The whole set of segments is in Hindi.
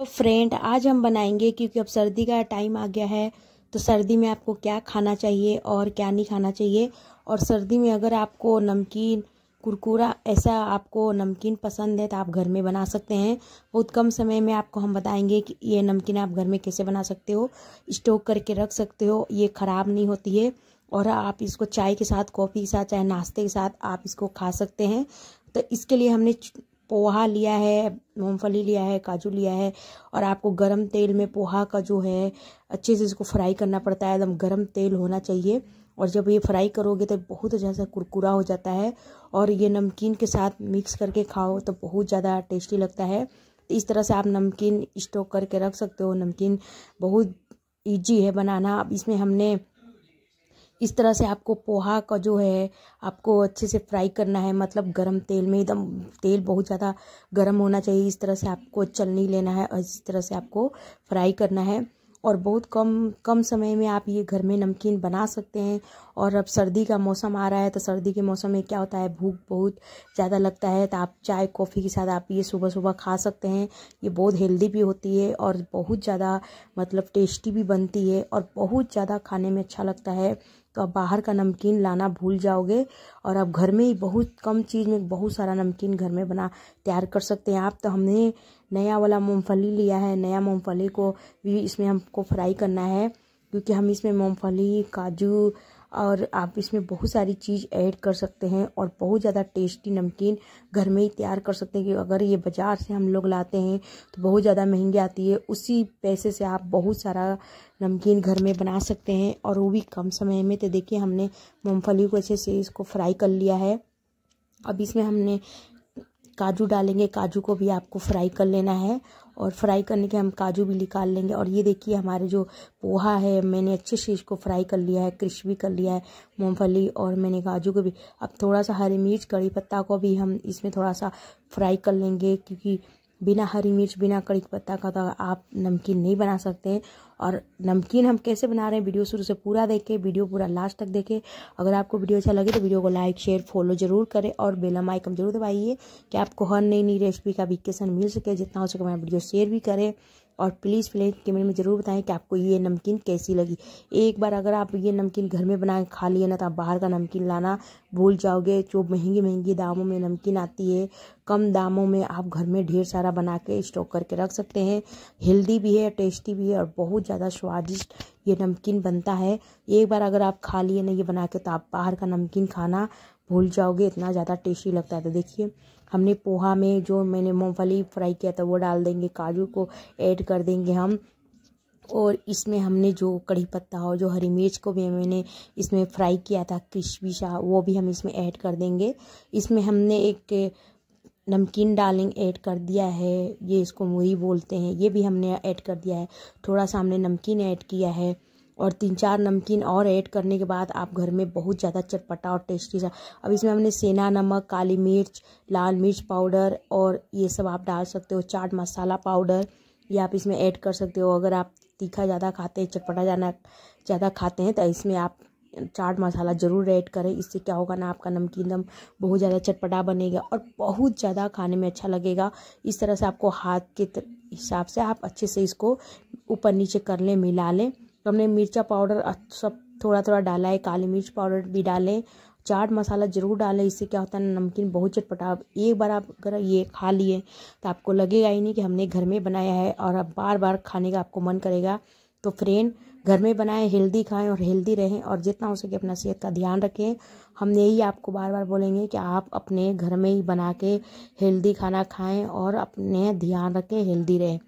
तो फ्रेंड आज हम बनाएंगे क्योंकि अब सर्दी का टाइम आ गया है तो सर्दी में आपको क्या खाना चाहिए और क्या नहीं खाना चाहिए और सर्दी में अगर आपको नमकीन कुरकुरा ऐसा आपको नमकीन पसंद है तो आप घर में बना सकते हैं बहुत कम समय में आपको हम बताएंगे कि ये नमकीन आप घर में कैसे बना सकते हो स्टोक करके रख सकते हो ये ख़राब नहीं होती है और आप इसको चाय के साथ कॉफ़ी के साथ चाहे नाश्ते के साथ आप इसको खा सकते हैं तो इसके लिए हमने पोहा लिया है मूँगफली लिया है काजू लिया है और आपको गरम तेल में पोहा का जो है अच्छे से इसको फ्राई करना पड़ता है एकदम गरम तेल होना चाहिए और जब ये फ्राई करोगे तो बहुत अच्छा सा कुरकुरा हो जाता है और ये नमकीन के साथ मिक्स करके खाओ तो बहुत ज़्यादा टेस्टी लगता है तो इस तरह से आप नमकीन स्टोक करके रख सकते हो नमकीन बहुत ईजी है बनाना अब इसमें हमने इस तरह से आपको पोहा का जो है आपको अच्छे से फ्राई करना है मतलब गरम तेल में एकदम तेल बहुत ज़्यादा गरम होना चाहिए इस तरह से आपको चलनी लेना है और इस तरह से आपको फ्राई करना है और बहुत कम कम समय में आप ये घर में नमकीन बना सकते हैं और अब सर्दी का मौसम आ रहा है तो सर्दी के मौसम में क्या होता है भूख बहुत ज़्यादा लगता है तो आप चाय कॉफ़ी के साथ आप ये सुबह सुबह खा सकते हैं ये बहुत हेल्दी भी होती है और बहुत ज़्यादा मतलब टेस्टी भी बनती है और बहुत ज़्यादा खाने में अच्छा लगता है तो आप बाहर का नमकीन लाना भूल जाओगे और आप घर में ही बहुत कम चीज़ में बहुत सारा नमकीन घर में बना तैयार कर सकते हैं आप तो हमने नया वाला मूँगफली लिया है नया मूँगफली को भी इसमें हमको फ्राई करना है क्योंकि हम इसमें मूँगफली काजू और आप इसमें बहुत सारी चीज़ ऐड कर सकते हैं और बहुत ज़्यादा टेस्टी नमकीन घर में ही तैयार कर सकते हैं कि अगर ये बाज़ार से हम लोग लाते हैं तो बहुत ज़्यादा महंगी आती है उसी पैसे से आप बहुत सारा नमकीन घर में बना सकते हैं और वो भी कम समय में तो देखिए हमने मूँगफली को अच्छे से इसको फ्राई कर लिया है अब इसमें हमने काजू डालेंगे काजू को भी आपको फ्राई कर लेना है और फ्राई करने के हम काजू भी निकाल लेंगे और ये देखिए हमारे जो पोहा है मैंने अच्छे से इसको फ्राई कर लिया है क्रिस्पी कर लिया है मूँगफली और मैंने काजू को भी अब थोड़ा सा हरी मिर्च कड़ी पत्ता को भी हम इसमें थोड़ा सा फ्राई कर लेंगे क्योंकि बिना हरी मिर्च बिना कड़ी पत्ता का तो आप नमकीन नहीं बना सकते हैं और नमकीन हम कैसे बना रहे हैं वीडियो शुरू से पूरा देखें वीडियो पूरा लास्ट तक देखें अगर आपको वीडियो अच्छा लगे तो वीडियो को लाइक शेयर फॉलो जरूर करें और बेलम आइकम जरूर दबाइए कि आपको हर नई नई रेसिपी का विकेशन मिल सके जितना हो सके हमारा वीडियो शेयर भी करें और प्लीज़ फ्रेंड कमेंट में ज़रूर बताएं कि आपको ये नमकीन कैसी लगी एक बार अगर आप ये नमकीन घर में बना खा लिए ना तो आप बाहर का नमकीन लाना भूल जाओगे जो महंगी महंगी दामों में नमकीन आती है कम दामों में आप घर में ढेर सारा बना के स्टॉक करके रख सकते हैं हेल्दी भी है टेस्टी भी है और बहुत ज़्यादा स्वादिष्ट ये नमकीन बनता है एक बार अगर आप खा लिए ना ये बना के तो आप बाहर का नमकीन खाना भूल जाओगे इतना ज़्यादा टेस्टी लगता था तो देखिए हमने पोहा में जो मैंने मूँगफली फ्राई किया था वो डाल देंगे काजू को ऐड कर देंगे हम और इसमें हमने जो कड़ी पत्ता और जो हरी मिर्च को भी मैंने इसमें फ्राई किया था क्रिस्पी सा वो भी हम इसमें ऐड कर देंगे इसमें हमने एक नमकीन डालिंग ऐड कर दिया है ये इसको मूरी बोलते हैं ये भी हमने ऐड कर दिया है थोड़ा सा हमने नमकीन ऐड किया है और तीन चार नमकीन और ऐड करने के बाद आप घर में बहुत ज़्यादा चटपटा और टेस्टी सा अब इसमें हमने सेना नमक काली मिर्च लाल मिर्च पाउडर और ये सब आप डाल सकते हो चाट मसाला पाउडर ये आप इसमें ऐड कर सकते हो अगर आप तीखा ज़्यादा खाते हैं चटपटा जाना ज़्यादा खाते हैं तो इसमें आप चाट मसाला ज़रूर ऐड करें इससे क्या होगा ना आपका नमकीन दम बहुत ज़्यादा चटपटा बनेगा और बहुत ज़्यादा खाने में अच्छा लगेगा इस तरह से आपको हाथ के हिसाब से आप अच्छे से इसको ऊपर नीचे कर लें मिला लें तो हमने मिर्चा पाउडर सब थोड़ा थोड़ा डाला है काली मिर्च पाउडर भी डालें चाट मसाला ज़रूर डालें इससे क्या होता है नमकीन बहुत चटपटा एक बार आप अगर ये खा लिए तो आपको लगेगा ही नहीं कि हमने घर में बनाया है और अब बार बार खाने का आपको मन करेगा तो फ्रेंड घर में बनाएं हेल्दी खाएं और हेल्दी रहें और जितना हो सके अपना सेहत का ध्यान रखें हम यही आपको बार बार बोलेंगे कि आप अपने घर में ही बना के हेल्दी खाना खाएं और अपने ध्यान रखें हेल्दी रहें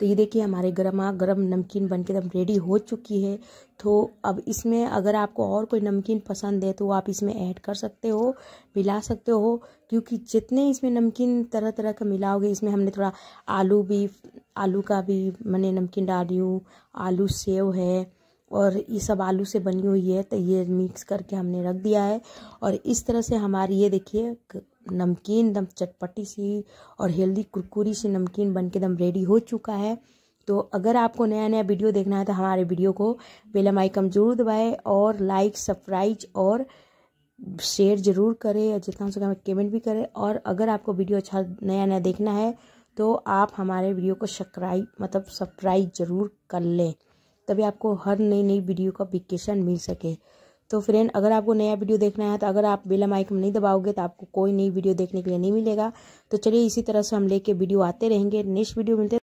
तो ये देखिए हमारे गर्मा गर्म नमकीन बन के एकदम रेडी हो चुकी है तो अब इसमें अगर आपको और कोई नमकीन पसंद है तो आप इसमें ऐड कर सकते हो मिला सकते हो क्योंकि जितने इसमें नमकीन तरह तरह का मिलाओगे इसमें हमने थोड़ा आलू भी आलू का भी मैंने नमकीन डाली हूँ आलू सेव है और ये सब आलू से बनी हुई है तो ये मिक्स करके हमने रख दिया है और इस तरह से हमारी ये देखिए नमकीन दम चटपटी सी और हेल्दी कुरकुरी सी नमकीन बन के दम रेडी हो चुका है तो अगर आपको नया नया वीडियो देखना है तो हमारे वीडियो को बेलम आइकन जरूर दबाए और लाइक सब्सक्राइज और शेयर ज़रूर करें और जितना हो सके हमें कमेंट भी करें और अगर आपको वीडियो अच्छा नया नया देखना है तो आप हमारे वीडियो को सब्सक्राइब मतलब सब्सक्राइब ज़रूर कर लें तभी आपको हर नई नई वीडियो का विकेशन मिल सके तो फ्रेंड अगर आपको नया वीडियो देखना है तो अगर आप माइक में नहीं दबाओगे तो आपको कोई नई वीडियो देखने के लिए नहीं मिलेगा तो चलिए इसी तरह से हम लेके वीडियो आते रहेंगे नेक्स्ट वीडियो मिलते